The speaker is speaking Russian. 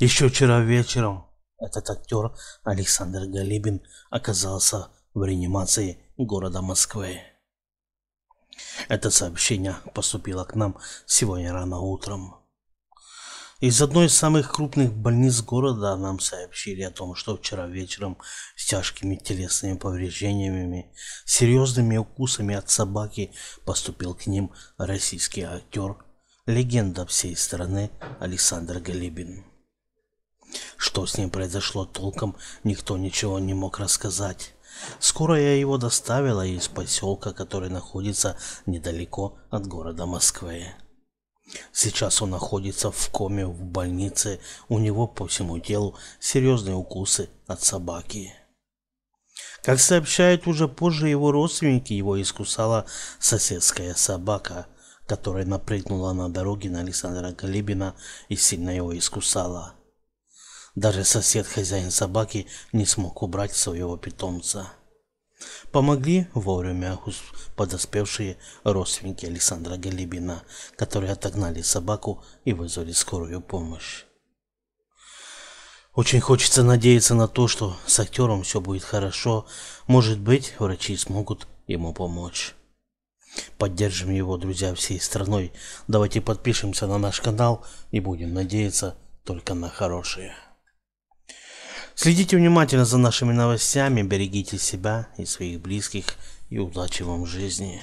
Еще вчера вечером этот актер Александр Галибин оказался в реанимации города Москвы. Это сообщение поступило к нам сегодня рано утром. Из одной из самых крупных больниц города нам сообщили о том, что вчера вечером с тяжкими телесными повреждениями, серьезными укусами от собаки поступил к ним российский актер, легенда всей страны Александр Галибин. Что с ним произошло толком, никто ничего не мог рассказать. Скоро я его доставила из поселка, который находится недалеко от города Москвы. Сейчас он находится в коме в больнице, у него по всему телу серьезные укусы от собаки. Как сообщают уже позже его родственники, его искусала соседская собака, которая напрыгнула на дороге на Александра Галибина и сильно его искусала. Даже сосед-хозяин собаки не смог убрать своего питомца. Помогли вовремя подоспевшие родственники Александра Галибина, которые отогнали собаку и вызвали скорую помощь. Очень хочется надеяться на то, что с актером все будет хорошо. Может быть, врачи смогут ему помочь. Поддержим его, друзья, всей страной. Давайте подпишемся на наш канал и будем надеяться только на хорошее. Следите внимательно за нашими новостями, берегите себя и своих близких и удачи вам в жизни.